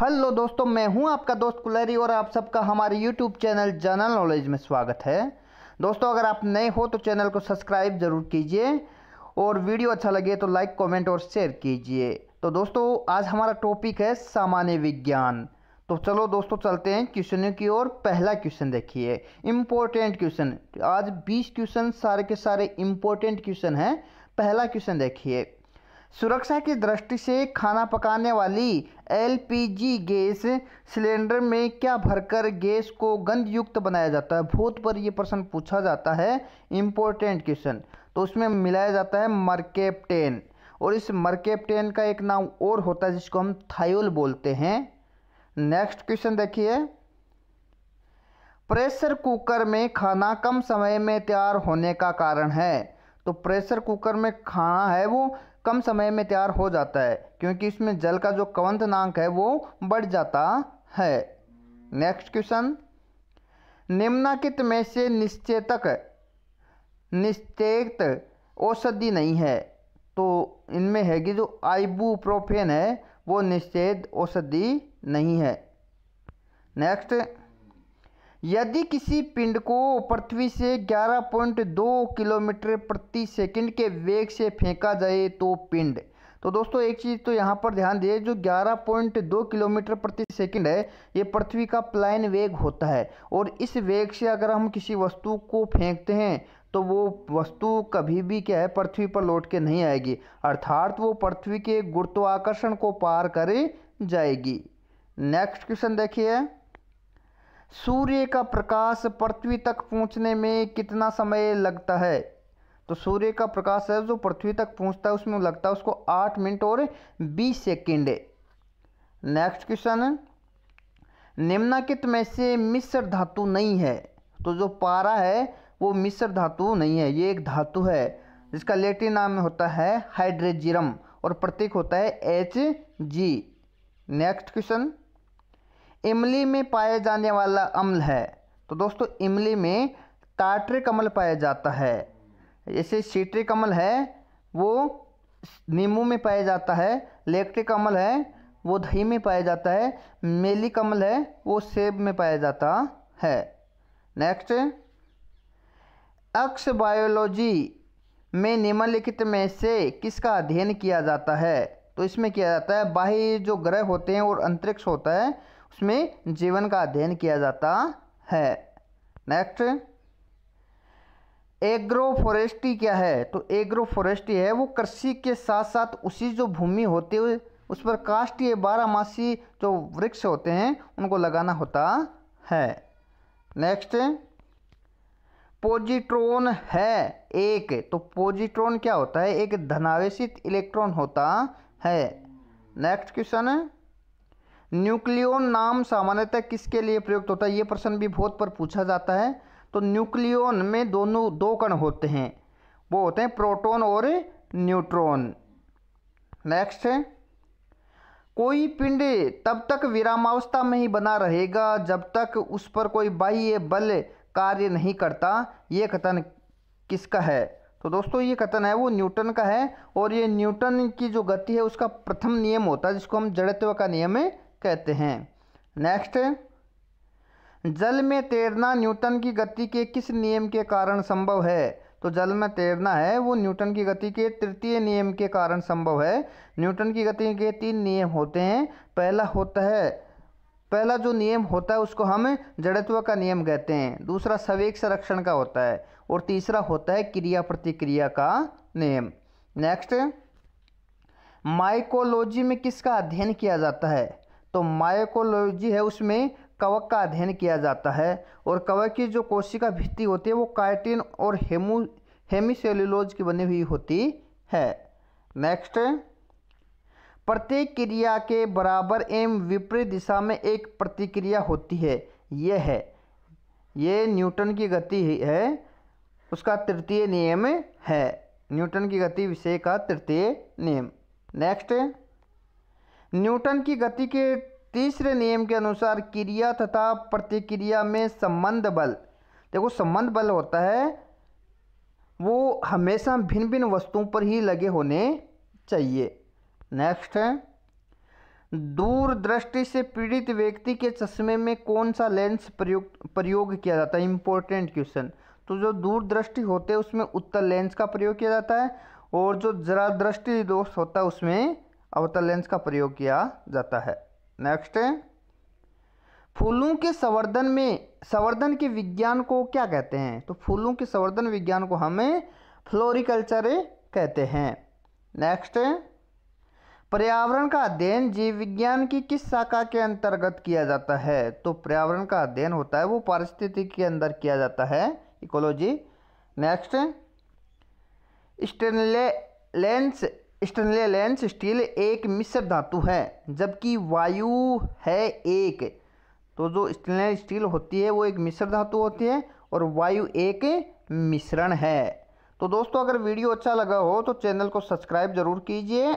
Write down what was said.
hello दोस्तों मैं हूं आपका दोस्त कुलरी और आप सबका हमारे यूट्यूब चैनल जनरल नॉलेज में स्वागत है दोस्तों अगर आप नए हो तो चैनल को सब्सक्राइब ज़रूर कीजिए और वीडियो अच्छा लगे तो लाइक कमेंट और शेयर कीजिए तो दोस्तों आज हमारा टॉपिक है सामान्य विज्ञान तो चलो दोस्तों चलते हैं क्वेश्चनों की ओर पहला क्वेश्चन देखिए इम्पोर्टेंट क्वेश्चन आज बीस क्वेश्चन सारे के सारे इम्पोर्टेंट क्वेश्चन हैं पहला क्वेश्चन देखिए सुरक्षा की दृष्टि से खाना पकाने वाली एलपीजी गैस सिलेंडर में क्या भरकर गैस को गंध युक्त बनाया जाता है भूत पर यह प्रश्न पूछा जाता है इम्पोर्टेंट क्वेश्चन तो उसमें मिलाया जाता है मर्केपटेन और इस मर्केपटेन का एक नाम और होता है जिसको हम थायोल बोलते हैं नेक्स्ट क्वेश्चन देखिए प्रेशर कुकर में खाना कम समय में तैयार होने का कारण है तो प्रेशर कुकर में खाना है वो कम समय में तैयार हो जाता है क्योंकि इसमें जल का जो कवंतनांक है वो बढ़ जाता है नेक्स्ट क्वेश्चन निम्नाकित में से निश्चेतक निश्चेत औषधि नहीं है तो इनमें है कि जो आइबूप्रोफेन है वो निश्चेत औषधि नहीं है नेक्स्ट यदि किसी पिंड को पृथ्वी से 11.2 किलोमीटर प्रति सेकंड के वेग से फेंका जाए तो पिंड तो दोस्तों एक चीज़ तो यहाँ पर ध्यान दिए जो 11.2 किलोमीटर प्रति सेकंड है ये पृथ्वी का प्लाइन वेग होता है और इस वेग से अगर हम किसी वस्तु को फेंकते हैं तो वो वस्तु कभी भी क्या है पृथ्वी पर लौट के नहीं आएगी अर्थात वो पृथ्वी के गुरुत्वाकर्षण को पार कर जाएगी नेक्स्ट क्वेश्चन देखिए सूर्य का प्रकाश पृथ्वी तक पहुंचने में कितना समय लगता है तो सूर्य का प्रकाश है जो पृथ्वी तक पहुंचता है उसमें लगता है उसको आठ मिनट और बीस सेकेंड नेक्स्ट क्वेश्चन निम्नाकित में से मिश्र धातु नहीं है तो जो पारा है वो मिश्र धातु नहीं है ये एक धातु है जिसका लेटिन नाम होता है हाइड्रेजिरम और प्रतीक होता है एच जी नेक्स्ट क्वेश्चन इमली में पाया जाने वाला अम्ल है तो दोस्तों इमली में टाट्रिक अम्ल पाया जाता है जैसे सीट्रिक अम्ल है वो नींबू में पाया जाता है लेक्ट्रिक अम्ल है वो दही में पाया जाता है मेलिक कमल है वो सेब में पाया जाता है नेक्स्ट अक्स बायोलॉजी में निम्नलिखित में से किसका अध्ययन किया जाता है तो इसमें किया जाता है बाह्य जो ग्रह होते हैं और अंतरिक्ष होता है उसमें जीवन का अध्ययन किया जाता है नेक्स्ट एग्रो फॉरेस्ट्री क्या है तो एग्रो फॉरेस्ट्री है वो कृषि के साथ साथ उसी जो भूमि होती है उस पर काष्टीय बारहमासी जो वृक्ष होते हैं उनको लगाना होता है नेक्स्ट पोजिट्रॉन है एक तो पोजिट्रॉन क्या होता है एक धनावेशित इलेक्ट्रॉन होता है नेक्स्ट क्वेश्चन है न्यूक्लियोन नाम सामान्यतः किसके लिए प्रयुक्त होता है ये प्रश्न भी बहुत पर पूछा जाता है तो न्यूक्लियोन में दोनों दो कण होते हैं वो होते हैं प्रोटोन और न्यूट्रॉन नेक्स्ट है कोई पिंड तब तक विरामावस्था में ही बना रहेगा जब तक उस पर कोई बाह्य बल कार्य नहीं करता ये कथन किसका है तो दोस्तों ये कथन है वो न्यूटन का है और ये न्यूटन की जो गति है उसका प्रथम नियम होता है जिसको हम जड़त्व का नियम कहते हैं नेक्स्ट जल में तैरना न्यूटन की गति के किस नियम के कारण संभव है तो जल में तैरना है वो न्यूटन की गति के तृतीय नियम के कारण संभव है न्यूटन की गति के तीन नियम होते हैं पहला होता है पहला जो नियम होता है उसको हम जड़त्व का नियम कहते हैं दूसरा सवेक संरक्षण का होता है और तीसरा होता है क्रिया प्रतिक्रिया का नियम नेक्स्ट माइकोलॉजी में किसका अध्ययन किया जाता है तो माइकोलॉजी है उसमें कवक का अध्ययन किया जाता है और कवक की जो कोशिका भित्ति होती है वो काइटिन और हेमो हेमीसेल्यूलोज की बनी हुई होती है नेक्स्ट प्रत्येक क्रिया के बराबर एवं विपरीत दिशा में एक प्रतिक्रिया होती है यह है ये न्यूटन की गति है उसका तृतीय नियम है न्यूटन की गति विषय का तृतीय नियम नेक्स्ट न्यूटन की गति के तीसरे नियम के अनुसार क्रिया तथा प्रतिक्रिया में संबंध बल देखो संबंध बल होता है वो हमेशा भिन्न भिन्न वस्तुओं पर ही लगे होने चाहिए नेक्स्ट है दूरदृष्टि से पीड़ित व्यक्ति के चश्मे में कौन सा लेंस प्रयोग प्रयोग किया जाता है इंपॉर्टेंट क्वेश्चन तो जो दूरदृष्टि होते हैं उसमें उत्तर लेंस का प्रयोग किया जाता है और जो जरा दृष्टि दोष होता है उसमें अवतल लेंस का प्रयोग किया जाता है नेक्स्ट फूलों के संवर्धन में संवर्धन के विज्ञान को क्या कहते हैं तो फूलों के संवर्धन विज्ञान को हमें फ्लोरिकल्चर कहते हैं नेक्स्ट पर्यावरण का अध्ययन जीव विज्ञान की किस शाखा के अंतर्गत किया जाता है तो पर्यावरण का अध्ययन होता है वो पारिस्थिति के अंदर किया जाता है ecology next lens stainless steel एक मिश्र धातु है जबकि वायु है एक तो जो स्टेनलेस स्टील होती है वो एक मिश्र धातु होती है और वायु एक मिश्रण है तो दोस्तों अगर वीडियो अच्छा लगा हो तो चैनल को सब्सक्राइब ज़रूर कीजिए